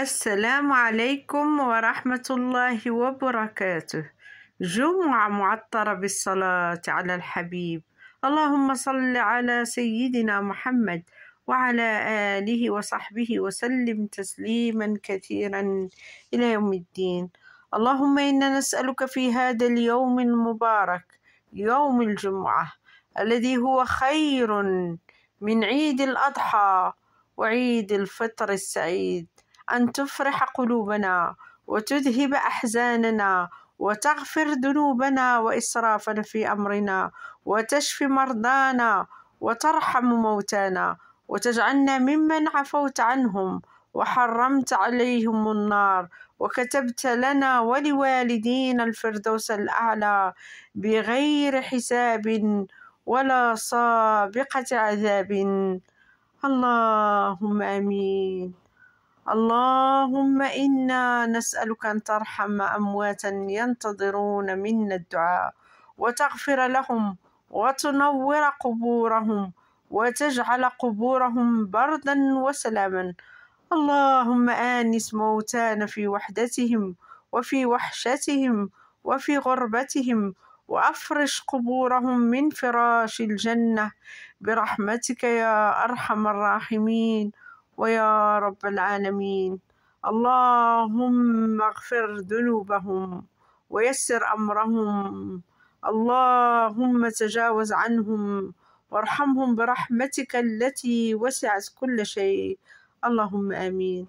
السلام عليكم ورحمة الله وبركاته جمعة معطرة بالصلاة على الحبيب اللهم صل على سيدنا محمد وعلى آله وصحبه وسلم تسليما كثيرا إلى يوم الدين اللهم إنا نسألك في هذا اليوم المبارك يوم الجمعة الذي هو خير من عيد الأضحى وعيد الفطر السعيد أن تفرح قلوبنا وتذهب أحزاننا وتغفر ذنوبنا وإسرافنا في أمرنا وتشفي مرضانا وترحم موتانا وتجعلنا ممن عفوت عنهم وحرمت عليهم النار وكتبت لنا ولوالدينا الفردوس الأعلى بغير حساب ولا سابقة عذاب اللهم آمين اللهم إنا نسألك أن ترحم أمواتا ينتظرون منا الدعاء وتغفر لهم وتنور قبورهم وتجعل قبورهم بردا وسلاما اللهم آنس موتانا في وحدتهم وفي وحشتهم وفي غربتهم وأفرش قبورهم من فراش الجنة برحمتك يا أرحم الراحمين ويا رب العالمين اللهم اغفر ذنوبهم ويسر أمرهم اللهم تجاوز عنهم وارحمهم برحمتك التي وسعت كل شيء اللهم آمين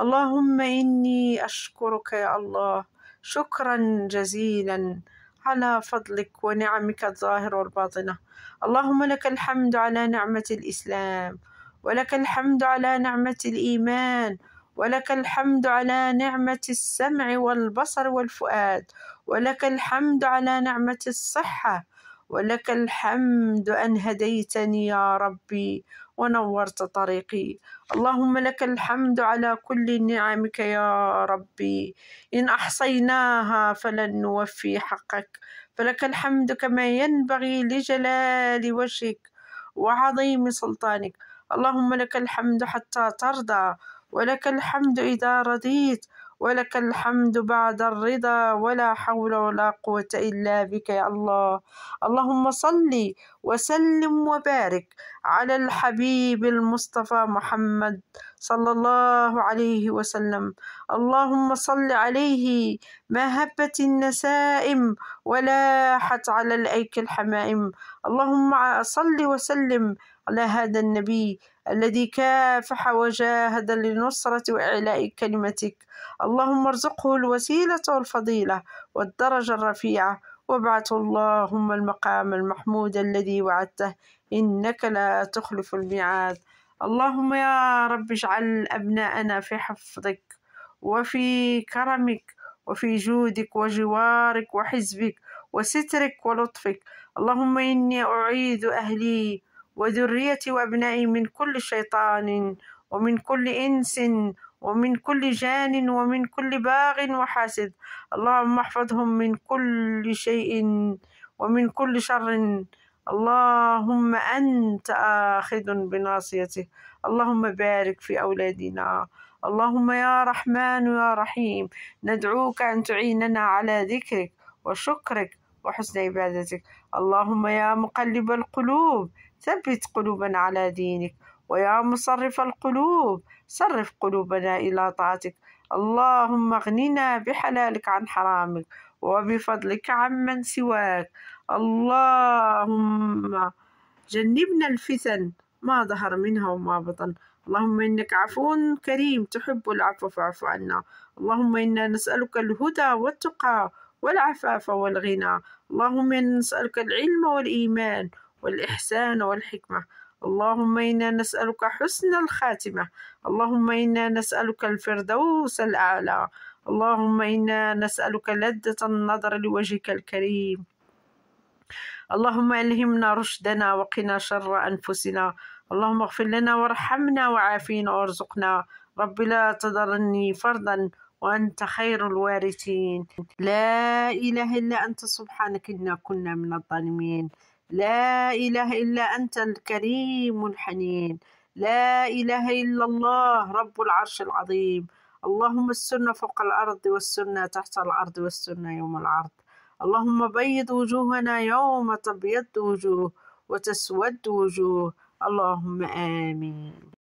اللهم إني أشكرك يا الله شكرا جزيلا على فضلك ونعمك الظاهر والباطنة اللهم لك الحمد على نعمة الإسلام ولك الحمد على نعمة الإيمان ولك الحمد على نعمة السمع والبصر والفؤاد ولك الحمد على نعمة الصحة ولك الحمد أن هديتني يا ربي ونورت طريقي اللهم لك الحمد على كل نعمك يا ربي إن أحصيناها فلن نوفي حقك فلك الحمد كما ينبغي لجلال وجهك وعظيم سلطانك اللهم لك الحمد حتى ترضى ولك الحمد إذا رضيت ولك الحمد بعد الرضا ولا حول ولا قوة إلا بك يا الله اللهم صل وسلم وبارك على الحبيب المصطفى محمد صلى الله عليه وسلم اللهم صل عليه ما هبت النسائم ولاحت على الأيك الحمائم اللهم صل وسلم على هذا النبي الذي كافح وجاهد لنصرة وإعلاء كلمتك اللهم ارزقه الوسيلة والفضيلة والدرجة الرفيعة وابعث اللهم المقام المحمود الذي وعدته إنك لا تخلف الميعاد اللهم يا رب اجعل أبناءنا في حفظك وفي كرمك وفي جودك وجوارك وحزبك وسترك ولطفك اللهم إني أعيد أهلي وذريتي وأبنائي من كل شيطان ومن كل إنس ومن كل جان ومن كل باغ وحاسد اللهم احفظهم من كل شيء ومن كل شر اللهم أنت آخذ بناصيته اللهم بارك في أولادنا اللهم يا رحمن يا رحيم ندعوك أن تعيننا على ذكرك وشكرك وحسن عبادتك اللهم يا مقلب القلوب ثبت قلوبنا على دينك ويا مصرف القلوب صرف قلوبنا إلى طاعتك اللهم اغننا بحلالك عن حرامك وبفضلك عمن سواك اللهم جنبنا الفتن ما ظهر منها وما بطن اللهم إنك عفو كريم تحب العفو فاعف عنا اللهم إنا نسألك الهدى والتقى والعفاف والغنى اللهم إنا نسألك العلم والإيمان والإحسان والحكمة اللهم إنا نسألك حسن الخاتمة اللهم إنا نسألك الفردوس الأعلى اللهم إنا نسألك لذة النظر لوجهك الكريم اللهم ألهمنا رشدنا وقنا شر أنفسنا اللهم اغفر لنا وارحمنا وعافينا وارزقنا رب لا تذرني فردا وأنت خير الوارثين لا إله إلا أنت سبحانك إنا كنا من الظالمين لا إله إلا أنت الكريم الحنين لا إله إلا الله رب العرش العظيم اللهم السنة فوق الأرض والسنة تحت الأرض والسنة يوم العرض اللهم بيض وجوهنا يوم تبيض وجوه وتسود وجوه اللهم آمين